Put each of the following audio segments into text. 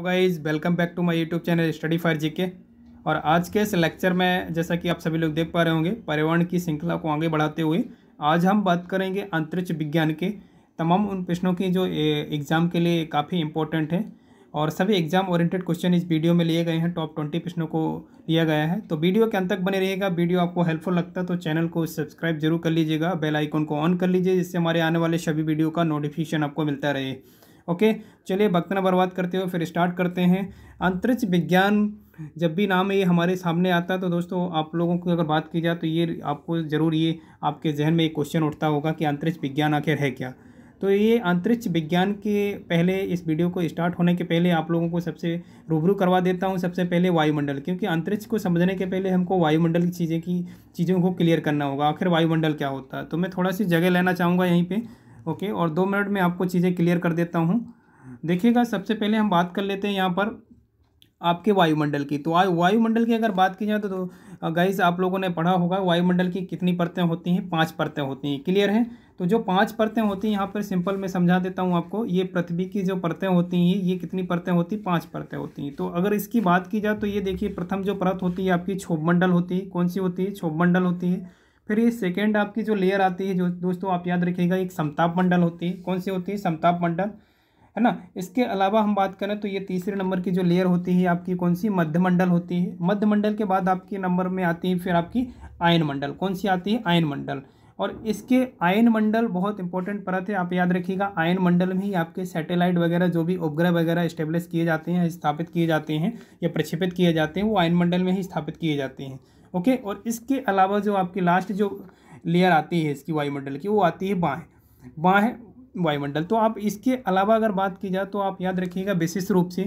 तो guys welcome back to my YouTube channel study for GK और आज के इस लेक्चर में जैसा कि आप सभी लोग देख पा रहे होंगे पर्यावरण की श्रृंखला को आगे बढ़ाते हुए आज हम बात करेंगे अंतरिक्ष विज्ञान के तमाम उन प्रश्नों की जो एग्ज़ाम के लिए काफ़ी इंपॉर्टेंट है और सभी एग्जाम ओरिएंटेड क्वेश्चन इस वीडियो में लिए गए हैं टॉप ट्वेंटी प्रश्नों को लिया गया है तो वीडियो के अंत तक बने रहिएगा वीडियो आपको हेल्पफुल लगता है तो चैनल को सब्सक्राइब जरूर कर लीजिएगा बेल आइकन को ऑन कर लीजिए जिससे हमारे आने वाले सभी वीडियो का नोटिफिकेशन आपको मिलता रहे ओके चलिए भक्त नंबर बर्बाद करते हुए फिर स्टार्ट करते हैं अंतरिक्ष विज्ञान जब भी नाम ये हमारे सामने आता है तो दोस्तों आप लोगों की अगर बात की जाए तो ये आपको ज़रूर ये आपके जहन में एक क्वेश्चन उठता होगा कि अंतरिक्ष विज्ञान आखिर है क्या तो ये अंतरिक्ष विज्ञान के पहले इस वीडियो को स्टार्ट होने के पहले आप लोगों को सबसे रूबरू करवा देता हूँ सबसे पहले वायुमंडल क्योंकि अंतरिक्ष को समझने के पहले हमको वायुमंडल की चीज़ें की चीज़ों को क्लियर करना होगा आखिर वायुमंडल क्या होता है तो मैं थोड़ा सी जगह लेना चाहूँगा यहीं पर ओके और दो मिनट में आपको चीज़ें क्लियर कर देता हूँ देखिएगा सबसे पहले हम बात कर लेते हैं यहाँ पर आपके वायुमंडल की तो वायुमंडल की अगर बात की जाए तो, तो गाइस आप लोगों ने पढ़ा होगा वायुमंडल की कितनी परतें होती हैं पांच परतें होती हैं क्लियर है तो जो पांच परतें होती हैं यहाँ पर सिंपल मैं समझा देता हूँ आपको ये पृथ्वी की जो परतें होती हैं ये कितनी परतें होती हैं पाँच परतें होती हैं तो अगर इसकी बात की जाए तो ये देखिए प्रथम जो परत होती है आपकी क्षोभमंडल होती है कौन सी होती है क्षोभमंडल होती है फिर ये सेकेंड आपकी जो लेयर आती है जो दोस्तों आप याद रखिएगा एक समताप मंडल होती है कौन सी होती है समताप मंडल है ना इसके अलावा हम बात करें तो ये तीसरे नंबर की जो लेयर होती है आपकी कौन सी मध्यमंडल होती है मध्यमंडल के बाद आपके नंबर में आती है फिर आपकी आयन मंडल कौन सी आती है आयन मंडल और इसके आयन मंडल बहुत इंपॉर्टेंट परत है आप याद रखिएगा आयन मंडल में ही आपके सैटेलाइट वगैरह जो भी उपग्रह वगैरह स्टेब्लिश किए जाते हैं स्थापित किए जाते हैं या प्रक्षेपित किए जाते हैं वो आयन मंडल में ही स्थापित किए जाते हैं ओके और इसके अलावा जो आपकी लास्ट जो लेयर आती है इसकी वायुमंडल की वो आती है बाहें बाहें वायुमंडल तो आप इसके अलावा अगर बात की जाए तो आप याद रखिएगा विशेष रूप से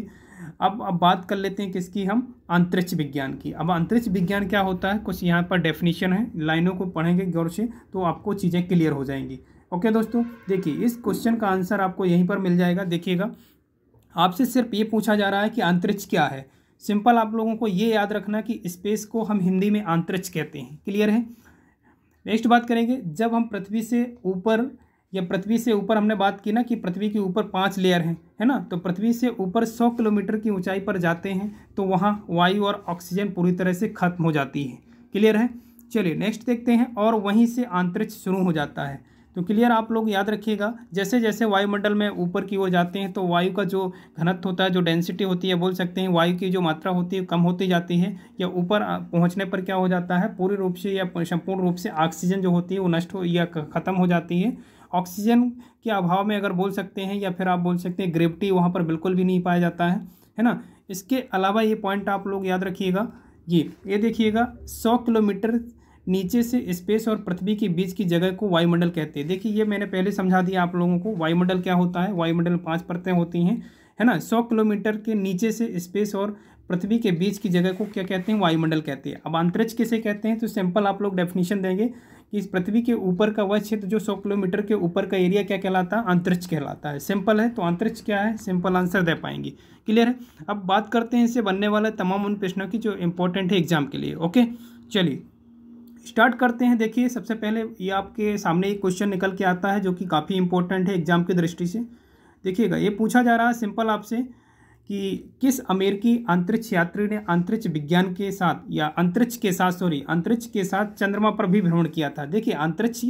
अब अब बात कर लेते हैं किसकी हम अंतरिक्ष विज्ञान की अब अंतरिक्ष विज्ञान क्या होता है कुछ यहाँ पर डेफिनेशन है लाइनों को पढ़ेंगे गौर से तो आपको चीज़ें क्लियर हो जाएंगी ओके दोस्तों देखिए इस क्वेश्चन का आंसर आपको यहीं पर मिल जाएगा देखिएगा आपसे सिर्फ ये पूछा जा रहा है कि अंतरिक्ष क्या है सिंपल आप लोगों को ये याद रखना कि स्पेस को हम हिंदी में अंतरिक्ष कहते हैं क्लियर है नेक्स्ट बात करेंगे जब हम पृथ्वी से ऊपर या पृथ्वी से ऊपर हमने बात की ना कि पृथ्वी के ऊपर पांच लेयर हैं है ना तो पृथ्वी से ऊपर सौ किलोमीटर की ऊंचाई पर जाते हैं तो वहाँ वायु और ऑक्सीजन पूरी तरह से खत्म हो जाती है क्लियर है चलिए नेक्स्ट देखते हैं और वहीं से अंतरिक्ष शुरू हो जाता है तो क्लियर आप लोग याद रखिएगा जैसे जैसे वायुमंडल में ऊपर की ओर जाते हैं तो वायु का जो घनत्व होता है जो डेंसिटी होती है बोल सकते हैं वायु की जो मात्रा होती है कम होती जाती है या ऊपर पहुंचने पर क्या हो जाता है पूरे रूप से या संपूर्ण रूप से ऑक्सीजन जो होती है वो नष्ट हो या ख़त्म हो जाती है ऑक्सीजन के अभाव में अगर बोल सकते हैं या फिर आप बोल सकते हैं ग्रेविटी वहाँ पर बिल्कुल भी नहीं पाया जाता है है ना इसके अलावा ये पॉइंट आप लोग याद रखिएगा ये ये देखिएगा सौ किलोमीटर नीचे से स्पेस और पृथ्वी के बीच की जगह को वायुमंडल कहते हैं देखिए ये मैंने पहले समझा दिया आप लोगों को वायुमंडल क्या होता है वायुमंडल पांच पाँच परतें होती हैं है ना सौ किलोमीटर के नीचे से स्पेस और पृथ्वी के बीच की जगह को क्या कहते हैं वायुमंडल कहते हैं अब अंतरिक्ष किसे कहते हैं तो सिंपल आप लोग डेफिनेशन देंगे कि इस पृथ्वी के ऊपर का वह क्षेत्र जो सौ किलोमीटर के ऊपर का एरिया क्या कहलाता है अंतरिक्ष कहलाता है सिंपल है तो अंतरिक्ष क्या है सिंपल आंसर दे पाएंगे क्लियर है अब बात करते हैं इससे बनने वाले तमाम उन प्रश्नों की जो इंपॉर्टेंट है एग्जाम के लिए ओके चलिए स्टार्ट करते हैं देखिए सबसे पहले ये आपके सामने एक क्वेश्चन निकल के आता है जो कि काफ़ी इंपॉर्टेंट है एग्जाम की दृष्टि से देखिएगा ये पूछा जा रहा है सिंपल आपसे कि किस अमेरिकी अंतरिक्ष यात्री ने अंतरिक्ष विज्ञान के साथ या अंतरिक्ष के साथ सॉरी अंतरिक्ष के साथ चंद्रमा पर भी भ्रमण किया था देखिए अंतरिक्ष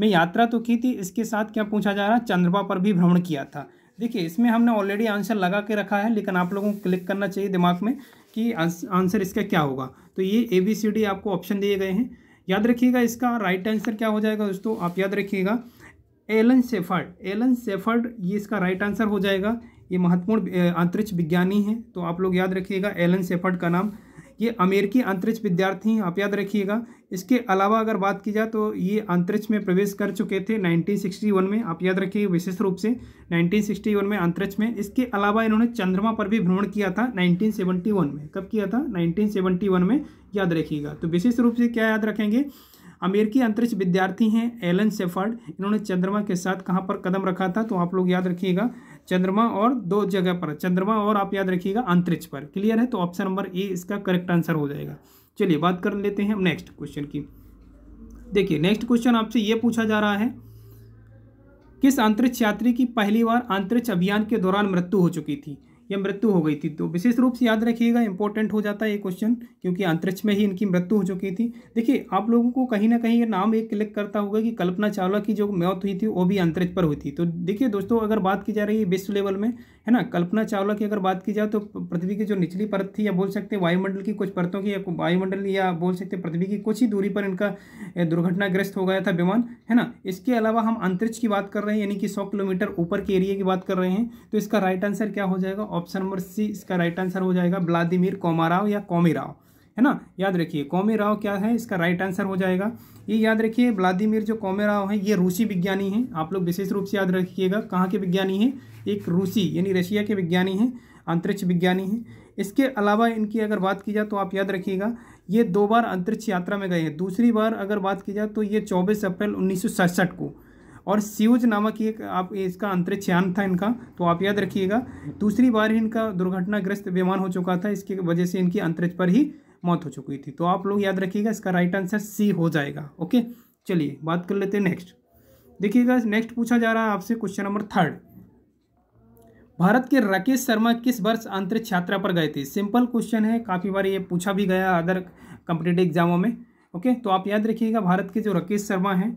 में यात्रा तो की थी इसके साथ क्या पूछा जा रहा है चंद्रमा पर भी भ्रमण किया था देखिए इसमें हमने ऑलरेडी आंसर लगा के रखा है लेकिन आप लोगों को क्लिक करना चाहिए दिमाग में कि आंसर इसका क्या होगा तो ये ए बी सी डी आपको ऑप्शन दिए गए हैं याद रखिएगा इसका राइट आंसर क्या हो जाएगा दोस्तों आप याद रखिएगा एलन सेफर्ड एलन सेफर्ड ये इसका राइट आंसर हो जाएगा ये महत्वपूर्ण अंतरिक्ष विज्ञानी है तो आप लोग याद रखिएगा एलन सेफर्ड का नाम ये अमेरिकी अंतरिक्ष विद्यार्थी हैं आप याद रखिएगा इसके अलावा अगर बात की जाए तो ये अंतरिक्ष में प्रवेश कर चुके थे 1961 में आप याद रखिए विशेष रूप से 1961 में अंतरिक्ष में इसके अलावा इन्होंने चंद्रमा पर भी भ्रमण किया था 1971 में कब किया था 1971 में याद रखिएगा तो विशेष रूप से क्या याद रखेंगे अमेरिकी अंतरिक्ष विद्यार्थी हैं एलन सेफर्ड इन्होंने चंद्रमा के साथ कहाँ पर कदम रखा था तो आप लोग याद रखिएगा चंद्रमा और दो जगह पर चंद्रमा और आप याद रखिएगा अंतरिक्ष पर क्लियर है तो ऑप्शन नंबर ए इसका करेक्ट आंसर हो जाएगा चलिए बात कर लेते हैं नेक्स्ट क्वेश्चन की देखिए नेक्स्ट क्वेश्चन आपसे ये पूछा जा रहा है किस अंतरिक्ष यात्री की पहली बार अंतरिक्ष अभियान के दौरान मृत्यु हो चुकी थी या मृत्यु हो गई थी तो विशेष रूप से याद रखिएगा इंपॉर्टेंट हो जाता है ये क्वेश्चन क्योंकि अंतरिक्ष में ही इनकी मृत्यु हो चुकी थी देखिए आप लोगों को कहीं ना कहीं ये नाम एक क्लिक करता होगा कि कल्पना चावला की जो मौत हुई थी वो भी अंतरिक्ष पर हुई थी तो देखिए दोस्तों अगर बात की जा रही है विश्व लेवल में है ना कल्पना चावला की अगर बात की जाए तो पृथ्वी की जो निचली परत थी या बोल सकते हैं वायुमंडल की कुछ परतों की या वायुमंडल या बोल सकते हैं पृथ्वी की कुछ ही दूरी पर इनका दुर्घटनाग्रस्त हो गया था विमान है ना इसके अलावा हम अंतरिक्ष की बात कर रहे हैं यानी कि सौ किलोमीटर ऊपर के एरिए की बात कर रहे हैं तो इसका राइट आंसर क्या हो जाएगा ऑप्शन नंबर सी इसका राइट आंसर हो जाएगा व्लादिमिर कोमाराव या राव है ना याद रखिए कौमे राव क्या है इसका राइट आंसर हो जाएगा ये याद रखिए व्लादिमिर जो राव है ये रूसी विज्ञानी हैं आप लोग विशेष रूप से याद रखिएगा कहाँ के विज्ञानी हैं एक रूसी यानी रशिया के विज्ञानी हैं अंतरिक्ष विज्ञानी हैं इसके अलावा इनकी अगर बात की जाए तो आप याद रखिएगा ये दो बार अंतरिक्ष यात्रा में गए हैं दूसरी बार अगर बात की जाए तो ये चौबीस अप्रैल उन्नीस को और सीयूज नामक एक आप इसका अंतरिक्ष यान था इनका तो आप याद रखिएगा दूसरी बार ही इनका दुर्घटनाग्रस्त विमान हो चुका था इसकी वजह से इनकी अंतरिक्ष पर ही मौत हो चुकी थी तो आप लोग याद रखिएगा इसका राइट आंसर सी हो जाएगा ओके चलिए बात कर लेते हैं नेक्स्ट देखिएगा नेक्स्ट पूछा जा रहा है आपसे क्वेश्चन नंबर थर्ड भारत के राकेश शर्मा किस वर्ष अंतरिक्ष यात्रा पर गए थे सिंपल क्वेश्चन है काफ़ी बार ये पूछा भी गया अदर कम्पिटेटिव एग्जामों में ओके तो आप याद रखिएगा भारत के जो राकेश शर्मा हैं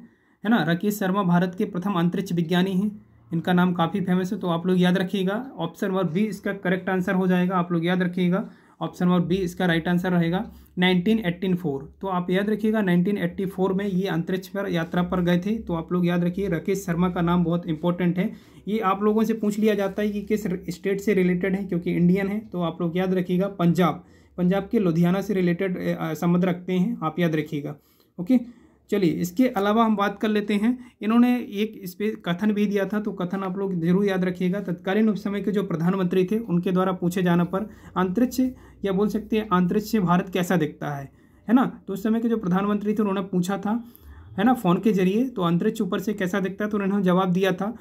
है ना राकेश शर्मा भारत के प्रथम अंतरिक्ष विज्ञानी हैं इनका नाम काफ़ी फेमस है तो आप लोग याद रखिएगा ऑप्शन नंबर बी इसका करेक्ट आंसर हो जाएगा आप लोग याद रखिएगा ऑप्शन नंबर बी इसका राइट आंसर रहेगा 1984 तो आप याद रखिएगा 1984 में ये अंतरिक्ष पर यात्रा पर गए थे तो आप लोग याद रखिए राकेश शर्मा का नाम बहुत इंपॉर्टेंट है ये आप लोगों से पूछ लिया जाता है कि किस स्टेट से रिलेटेड है क्योंकि इंडियन है तो आप लोग याद रखिएगा पंजाब पंजाब के लुधियाना से रिलेटेड संबंध रखते हैं आप याद रखिएगा ओके चलिए इसके अलावा हम बात कर लेते हैं इन्होंने एक इस पर कथन भी दिया था तो कथन आप लोग जरूर याद रखिएगा तत्कालीन उस समय के जो प्रधानमंत्री थे उनके द्वारा पूछे जाने पर अंतरिक्ष या बोल सकते हैं अंतरिक्ष भारत कैसा दिखता है है ना तो उस समय के जो प्रधानमंत्री थे उन्होंने पूछा था है ना फ़ोन के जरिए तो अंतरिक्ष ऊपर से कैसा दिखता है तो उन्होंने जवाब दिया था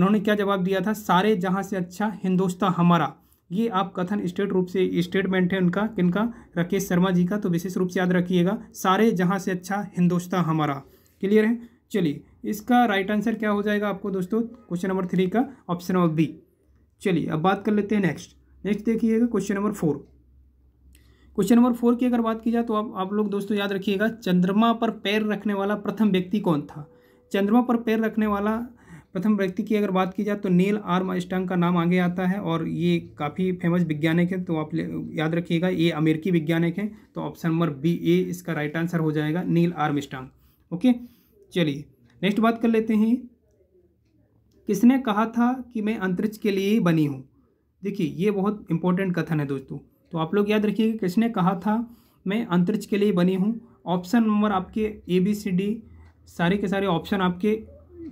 उन्होंने क्या जवाब दिया था सारे जहाँ से अच्छा हिंदुस्तान हमारा ये आप कथन स्टेट रूप से स्टेटमेंट है उनका किनका राकेश शर्मा जी का तो विशेष रूप से याद रखिएगा सारे जहाँ से अच्छा हिंदुस्तान हमारा क्लियर है चलिए इसका राइट आंसर क्या हो जाएगा आपको दोस्तों क्वेश्चन नंबर थ्री का ऑप्शन नंबर बी चलिए अब बात कर लेते हैं नेक्स्ट नेक्स्ट देखिएगा question number four question number four की अगर बात की जाए तो आप आप लोग दोस्तों याद रखिएगा चंद्रमा पर पैर रखने वाला प्रथम व्यक्ति कौन था चंद्रमा पर पैर रखने वाला प्रथम व्यक्ति की अगर बात की जाए तो नील आर्म स्टांग का नाम आगे आता है और ये काफ़ी फेमस वैज्ञानिक है तो आप याद रखिएगा ये अमेरिकी वैज्ञानिक है तो ऑप्शन नंबर बी ए इसका राइट आंसर हो जाएगा नील आर्म स्टांग ओके चलिए नेक्स्ट बात कर लेते हैं किसने कहा था कि मैं अंतरिक्ष के लिए ही बनी हूँ देखिए ये बहुत इंपॉर्टेंट कथन है दोस्तों तो आप लोग याद रखिएगा किसने कहा था मैं अंतरिक्ष के लिए बनी हूँ ऑप्शन नंबर आपके ए बी सी डी सारे के सारे ऑप्शन आपके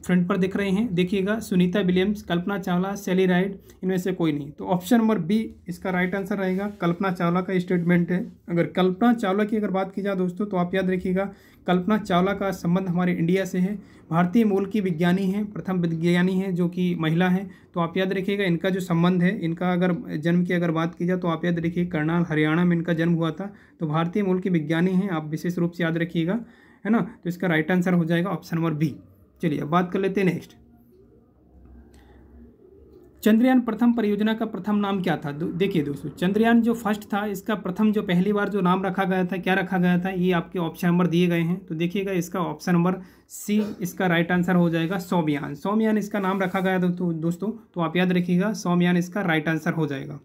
फ्रंट पर दिख रहे हैं देखिएगा सुनीता विलियम्स कल्पना चावला सेली राइड इनमें से कोई नहीं तो ऑप्शन नंबर बी इसका राइट आंसर रहेगा कल्पना चावला का स्टेटमेंट है अगर कल्पना चावला की अगर बात की जाए दोस्तों तो आप याद रखिएगा कल्पना चावला का संबंध हमारे इंडिया से है भारतीय मूल की विज्ञानी हैं प्रथम विज्ञानी हैं जो कि महिला हैं तो आप याद रखिएगा इनका जो संबंध है इनका अगर जन्म की अगर बात की जाए तो आप याद रखिए करनाल हरियाणा में इनका जन्म हुआ था तो भारतीय मूल की विज्ञानी हैं आप विशेष रूप से याद रखिएगा है ना तो इसका राइट आंसर हो जाएगा ऑप्शन नंबर बी चलिए अब बात कर लेते हैं नेक्स्ट चंद्रयान प्रथम परियोजना का प्रथम नाम क्या था देखिए दोस्तों चंद्रयान जो फर्स्ट था इसका प्रथम जो पहली बार जो नाम रखा गया था क्या रखा गया था ये आपके ऑप्शन नंबर दिए गए हैं तो देखिएगा इसका ऑप्शन नंबर सी इसका राइट आंसर हो जाएगा सौमयान सौमयान इसका नाम रखा गया था तो दोस्तों तो आप याद रखिएगा सौमयान इसका राइट आंसर हो जाएगा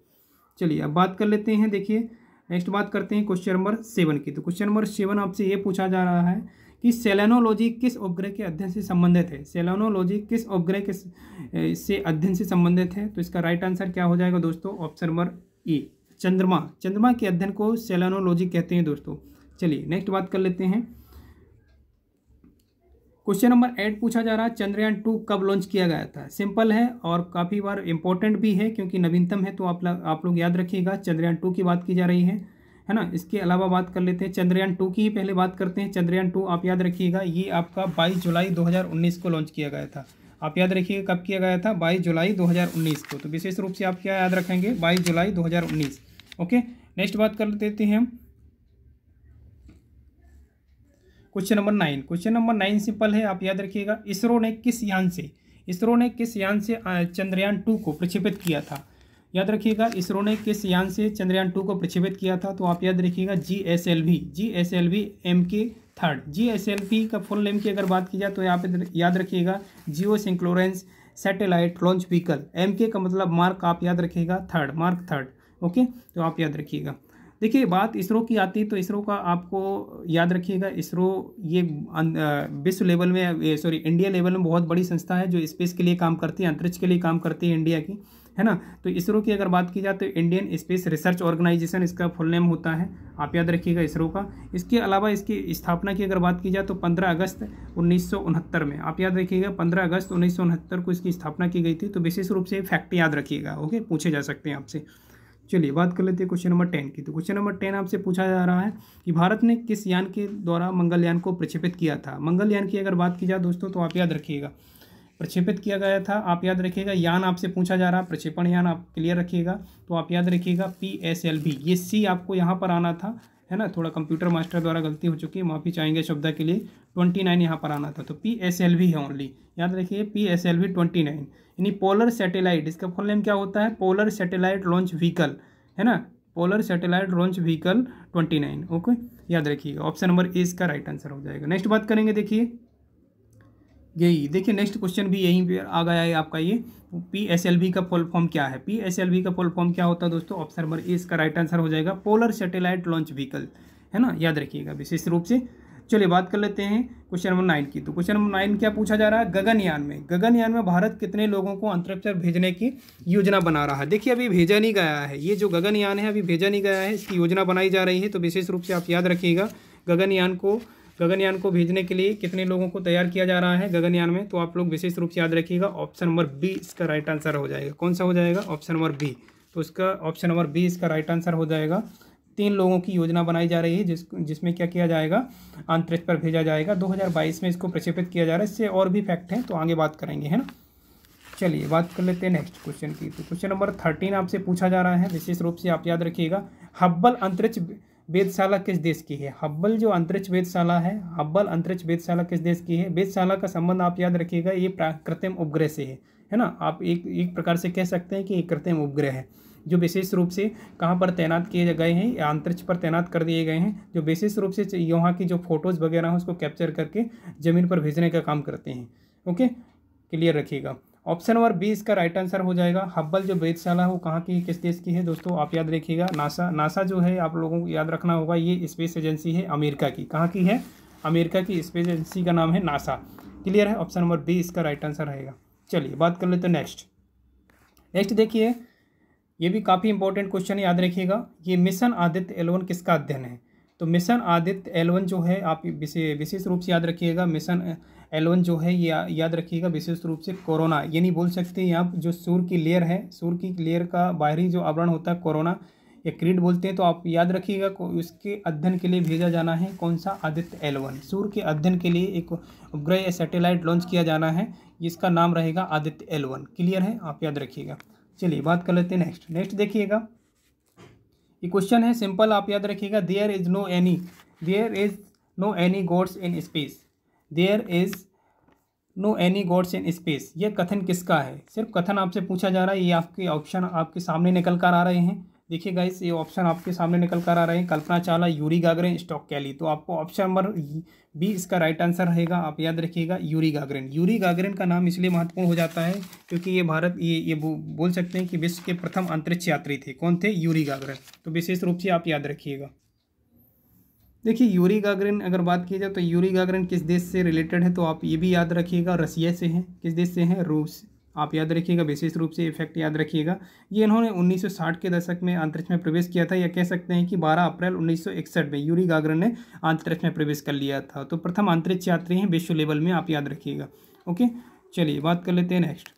चलिए अब बात कर लेते हैं देखिए नेक्स्ट बात करते हैं क्वेश्चन नंबर सेवन की तो क्वेश्चन नंबर सेवन आपसे ये पूछा जा रहा है कि सेलेनोलॉजी किस उपग्रह के अध्ययन से संबंधित है सेलेनोलॉजी किस उपग्रह के से अध्ययन से संबंधित है तो इसका राइट आंसर क्या हो जाएगा दोस्तों ऑप्शन नंबर ए चंद्रमा चंद्रमा के अध्ययन को सेलेनोलॉजी कहते हैं दोस्तों चलिए नेक्स्ट बात कर लेते हैं क्वेश्चन नंबर एट पूछा जा रहा है चंद्रयान टू कब लॉन्च किया गया था सिंपल है और काफ़ी बार इंपॉर्टेंट भी है क्योंकि नवीनतम है तो आप, आप लोग याद रखिएगा चंद्रयान टू की बात की जा रही है है ना इसके अलावा बात कर लेते हैं चंद्रयान टू की ही पहले बात करते हैं चंद्रयान टू आप याद रखिएगा ये आपका बाईस जुलाई 2019 को लॉन्च किया गया था आप याद रखिएगा कब किया गया था बाईस जुलाई 2019 को तो विशेष रूप से आप क्या याद रखेंगे बाईस जुलाई 2019 ओके नेक्स्ट बात कर लेते हैं question number nine question number nine simple है आप याद रखिएगा इसरो ने किस यान से इसरो ने किस यान से चंद्रयान टू को प्रक्षेपित किया था याद रखिएगा इसरो ने किस यान से चंद्रयान टू को प्रक्षेपित किया था तो आप याद रखिएगा G S L V G S L V M K third G S L P का फुल नेम की अगर बात की जाए तो यहाँ पे याद रखिएगा geosynchronous satellite launch vehicle M K का मतलब मार्क आप याद रखिएगा थर्ड मार्क थर्ड ओके तो आप याद रखिएगा देखिए बात इसरो की आती है तो इसरो का आपको याद रखिएगा इसरो ये अं- विश्व लेवल में सॉरी इंडिया लेवल में बहुत बड़ी संस्था है जो स्पेस के लिए काम करती है अंतरिक्ष के लिए काम करती है इंडिया की है ना तो इसरो की अगर बात की जाए तो इंडियन स्पेस रिसर्च ऑर्गेनाइजेशन इसका फुल नेम होता है आप याद रखिएगा इसरो का इसके अलावा इसकी स्थापना की अगर बात की जाए तो पंद्रह अगस्त उन्नीस में आप याद रखिएगा पंद्रह अगस्त उन्नीस को इसकी स्थापना की गई थी तो विशेष रूप से फैक्ट याद रखिएगा ओके पूछे जा सकते हैं आपसे चलिए बात कर लेते हैं क्वेश्चन नंबर टेन की तो क्वेश्चन नंबर टेन आपसे पूछा जा रहा है कि भारत ने किस यान के द्वारा मंगलयान को प्रक्षेपित किया था मंगलयान की अगर बात की जाए दोस्तों तो आप याद रखिएगा प्रक्षेपित किया गया था आप याद रखिएगा यान आपसे पूछा जा रहा है प्रक्षेपण यान आप क्लियर रखिएगा तो आप याद रखिएगा पी एस एल बी ये सी आपको यहाँ पर आना था है ना थोड़ा कंप्यूटर मास्टर द्वारा गलती हो चुकी है माफ़ी चाहेंगे शब्द के लिए ट्वेंटी नाइन यहाँ पर आना था तो पी एस एल वी है ओनली याद रखिए P S L V twenty nine यानी पोलर सैटेलाइट इसका फुल नेम क्या होता है पोलर सैटेलाइट लॉन्च व्हीकल है ना polar satellite launch vehicle twenty nine okay याद रखिएगा ऑप्शन नंबर ए इसका राइट आंसर हो जाएगा नेक्स्ट बात करेंगे देखिए यही देखिए नेक्स्ट क्वेश्चन भी यहीं पर आ गया है आपका ये पी एस एल वी का फुल फॉर्म क्या है पी एस एल वी का फुल फॉर्म क्या होता है दोस्तों ऑप्शन नंबर ए इसका राइट आंसर हो जाएगा पोलर सैटेलाइट लॉन्च व्हीकल है ना याद रखिएगा विशेष रूप से चलिए बात कर लेते हैं क्वेश्चन नंबर नाइन की तो क्वेश्चन नंबर नाइन क्या पूछा जा रहा है गगनयान में गगनयान में भारत कितने लोगों को अंतरिक्ष भेजने की योजना बना रहा है देखिए अभी भेजा नहीं गया है ये जो गगनयान है अभी भेजा नहीं गया है इसकी योजना बनाई जा रही है तो विशेष रूप से आप याद रखिएगा गगनयान को गगनयान को भेजने के लिए कितने लोगों को तैयार किया जा रहा है गगनयान में तो आप लोग विशेष रूप से याद रखिएगा ऑप्शन नंबर बी इसका राइट आंसर हो जाएगा कौन सा हो जाएगा ऑप्शन नंबर बी तो इसका ऑप्शन नंबर बी इसका राइट आंसर हो जाएगा तीन लोगों की योजना बनाई जा रही है जिस जिसमें क्या किया जाएगा अंतरिक्ष पर भेजा जाएगा 2022 में इसको प्रक्षेपित किया जा रहा है इससे और भी फैक्ट हैं तो आगे बात करेंगे है ना चलिए बात कर लेते हैं नेक्स्ट क्वेश्चन की तो क्वेश्चन नंबर थर्टीन आपसे पूछा जा रहा है विशेष रूप से आप याद रखिएगा हब्बल अंतरिक्ष वेदशाला किस देश की है हब्बल जो अंतरिक्ष वेदशाला है हब्बल अंतरिक्ष वेदशाला किस देश की है वेदशाला का संबंध आप याद रखिएगा ये कृत्रिम उपग्रह से है है ना आप एक एक प्रकार से कह सकते हैं कि ये कृत्रिम उपग्रह है जो विशेष रूप से कहाँ पर तैनात किए गए हैं या अंतरिक्ष पर तैनात कर दिए गए हैं जो विशेष रूप से यहाँ की जो फ़ोटोज़ वगैरह हैं उसको कैप्चर करके ज़मीन पर भेजने का काम करते हैं ओके क्लियर रखिएगा ऑप्शन नंबर बी इसका राइट आंसर हो जाएगा हब्बल जो वेदशाला है वो कहाँ की किस देश की है दोस्तों आप याद रखिएगा नासा नासा जो है आप लोगों को याद रखना होगा ये स्पेस एजेंसी है अमेरिका की कहाँ की है अमेरिका की स्पेस एजेंसी का नाम है नासा क्लियर है ऑप्शन नंबर बी इसका राइट आंसर रहेगा चलिए बात कर लेते तो नेक्स्ट नेक्स्ट देखिए ये भी काफ़ी इंपॉर्टेंट क्वेश्चन याद रखिएगा ये मिशन आदित्य एलवन किसका अध्ययन है तो मिशन आदित्य एलवन जो है आप विशेष रूप से याद रखिएगा मिशन एल जो है या, याद रखिएगा विशेष रूप से कोरोना ये नहीं बोल सकते यहाँ जो सूर की लेयर है सूर की लेयर का बाहरी जो आवरण होता है कोरोना या क्रीड बोलते हैं तो आप याद रखिएगा उसके अध्ययन के लिए भेजा जाना है कौन सा आदित्य एल वन सूर्य के अध्ययन के लिए एक उपग्रह या सैटेलाइट लॉन्च किया जाना है जिसका नाम रहेगा आदित्य एल वन क्लियर है आप याद रखिएगा चलिए बात कर लेते हैं नेक्स्ट नेक्स्ट देखिएगा ये क्वेश्चन है सिंपल आप याद रखिएगा there is no any there is no any gods in space there is no any gods in space ये कथन किसका है सिर्फ कथन आपसे पूछा जा रहा है ये आपके ऑप्शन आपके सामने निकल कर आ रहे हैं देखिए गाइस ये ऑप्शन आपके सामने निकल कर आ रहे हैं कल्पना चावला यूरी गागरेन स्टॉक कैली तो आपको ऑप्शन नंबर बी इसका राइट आंसर रहेगा आप याद रखिएगा यूरी गागरेन यूरी गागरेन का नाम इसलिए महत्वपूर्ण हो जाता है क्योंकि ये भारत ये ये बोल सकते हैं कि विश्व के प्रथम अंतरिक्ष यात्री थे कौन थे यूरी गागरेन तो विशेष रूप से आप याद रखिएगा देखिए यूरी गागरिन अगर बात की जाए तो यूरी गागरिन किस देश से रिलेटेड है तो आप ये भी याद रखिएगा रसिया से हैं किस देश से हैं रूस आप याद रखिएगा विशेष रूप से इफेक्ट याद रखिएगा ये इन्होंने 1960 के दशक में अंतरिक्ष में प्रवेश किया था या कह सकते हैं कि 12 अप्रैल 1961 में यूरी गागरन ने अंतरिक्ष में प्रवेश कर लिया था तो प्रथम अंतरिक्ष यात्री हैं विश्व लेवल में आप याद रखिएगा ओके चलिए बात कर लेते हैं नेक्स्ट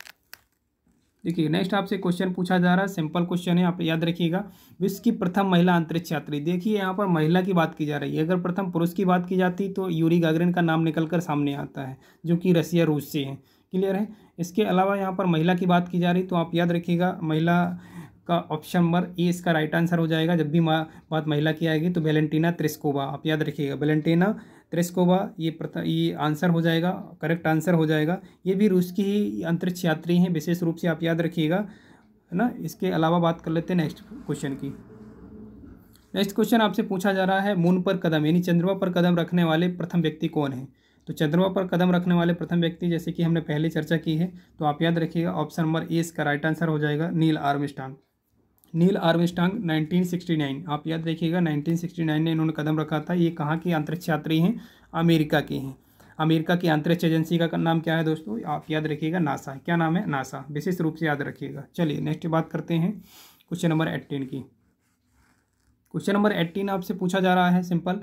देखिए नेक्स्ट आपसे क्वेश्चन पूछा जा रहा है सिंपल क्वेश्चन है आप याद रखिएगा विश्व की प्रथम महिला अंतरिक्ष यात्री देखिए यहाँ पर महिला की बात की जा रही है अगर प्रथम पुरुष की बात की जाती तो यूरी गागरिन का नाम निकल कर सामने आता है जो कि रसिया रूस से है क्लियर है इसके अलावा यहाँ पर महिला की बात की जा रही तो आप याद रखिएगा महिला का ऑप्शन नंबर ए इसका राइट आंसर हो जाएगा जब भी बात महिला की आएगी तो वेलेंटीना त्रिस्कोवा आप याद रखिएगा वेलेंटीना त्रिस्कोबा ये ये आंसर हो जाएगा करेक्ट आंसर हो जाएगा ये भी रूस की ही अंतरिक्ष यात्री हैं विशेष रूप से आप याद रखिएगा है ना इसके अलावा बात कर लेते हैं नेक्स्ट क्वेश्चन की नेक्स्ट क्वेश्चन आपसे पूछा जा रहा है मून पर कदम यानी चंद्रमा पर कदम रखने वाले प्रथम व्यक्ति कौन है तो चंद्रमा पर कदम रखने वाले प्रथम व्यक्ति जैसे कि हमने पहले चर्चा की है तो आप याद रखिएगा ऑप्शन नंबर ए इसका राइट आंसर हो जाएगा नील आर्मिस्टांग नील आर्मस्टांग 1969 आप याद रखिएगा 1969 में इन्होंने कदम रखा था ये कहाँ के अंतरिक्ष यात्री हैं अमेरिका के हैं अमेरिका की अंतरिक्ष एजेंसी का नाम क्या है दोस्तों आप याद रखिएगा नासा क्या नाम है नासा विशेष रूप से याद रखिएगा चलिए नेक्स्ट बात करते हैं क्वेश्चन नंबर एट्टीन की क्वेश्चन नंबर एट्टीन आपसे पूछा जा रहा है सिंपल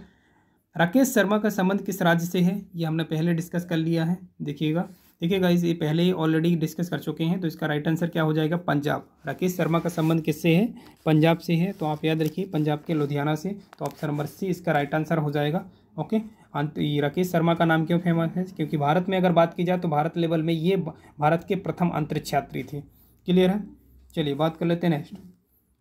राकेश शर्मा का संबंध किस राज्य से है ये हमने पहले डिस्कस कर लिया है देखिएगा देखिए गाइज ये पहले ही ऑलरेडी डिस्कस कर चुके हैं तो इसका राइट आंसर क्या हो जाएगा पंजाब राकेश शर्मा का संबंध किससे है पंजाब से है तो आप याद रखिए पंजाब के लुधियाना से तो ऑप्शन नंबर सी इसका राइट आंसर हो जाएगा ओके तो ये राकेश शर्मा का नाम क्यों फेमस है क्योंकि भारत में अगर बात की जाए तो भारत लेवल में ये भारत के प्रथम अंतरिक्ष यात्री थे क्लियर है चलिए बात कर लेते हैं नेक्स्ट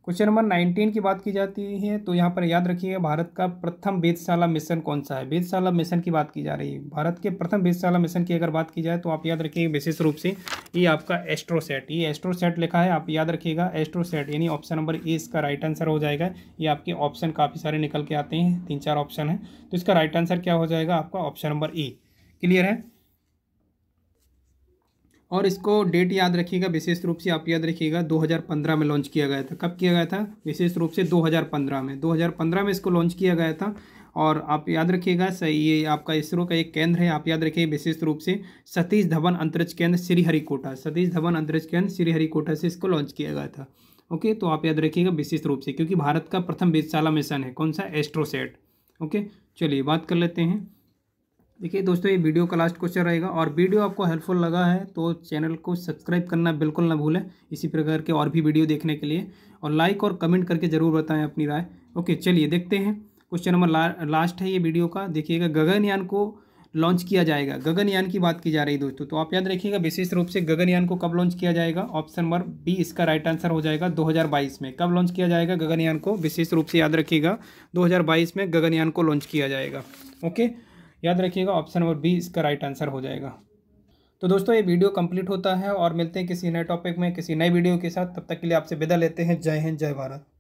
क्वेश्चन नंबर नाइनटीन की बात की जाती है तो यहाँ पर याद रखिएगा भारत का प्रथम वेदशाला मिशन कौन सा है वेदशाला मिशन की बात की जा रही है भारत के प्रथम वेदशाला मिशन की अगर बात की जाए तो आप याद रखिए विशेष रूप से ये आपका एस्ट्रोसेट ये एस्ट्रोसेट लिखा है आप याद रखिएगा एस्ट्रोसेट यानी ऑप्शन नंबर ए इसका राइट आंसर हो जाएगा ये आपके ऑप्शन काफ़ी सारे निकल के आते हैं तीन चार ऑप्शन हैं तो इसका राइट आंसर क्या हो जाएगा आपका ऑप्शन नंबर ए क्लियर है और इसको डेट याद रखिएगा विशेष रूप से आप याद रखिएगा 2015 में लॉन्च किया गया था कब किया गया था विशेष रूप से 2015 में 2015 में इसको लॉन्च किया गया था और आप याद रखिएगा सही ये आपका इसरो का एक केंद्र है आप याद रखिए विशेष रूप से सतीश धवन अंतरिक्ष केंद्र श्रीहरिकोटा सतीश धवन अंतरिक्ष केंद्र श्रीहरिकोटा से इसको लॉन्च किया गया था ओके तो आप याद रखिएगा विशेष रूप से क्योंकि भारत का प्रथम वेदशाला मिशन है कौन सा एस्ट्रोसेट ओके चलिए बात कर लेते हैं देखिए दोस्तों ये वीडियो का लास्ट क्वेश्चन रहेगा और वीडियो आपको हेल्पफुल लगा है तो चैनल को सब्सक्राइब करना बिल्कुल ना भूलें इसी प्रकार के और भी वीडियो देखने के लिए और लाइक और कमेंट करके ज़रूर बताएं अपनी राय ओके चलिए देखते हैं क्वेश्चन नंबर ला, लास्ट है ये वीडियो का देखिएगा गगनयान को लॉन्च किया जाएगा गगनयान की बात की जा रही है दोस्तों तो आप याद रखिएगा विशेष रूप से गगनयान को कब लॉन्च किया जाएगा ऑप्शन नंबर बी इसका राइट आंसर हो जाएगा 2022 में कब लॉन्च किया जाएगा गगनयान को विशेष रूप से याद रखिएगा 2022 में गगनयान को लॉन्च किया जाएगा ओके याद रखिएगा ऑप्शन नंबर बी इसका राइट आंसर हो जाएगा तो दोस्तों ये वीडियो कंप्लीट होता है और मिलते हैं किसी नए टॉपिक में किसी नए वीडियो के साथ तब तक के लिए आपसे विदा लेते हैं जय हिंद जय भारत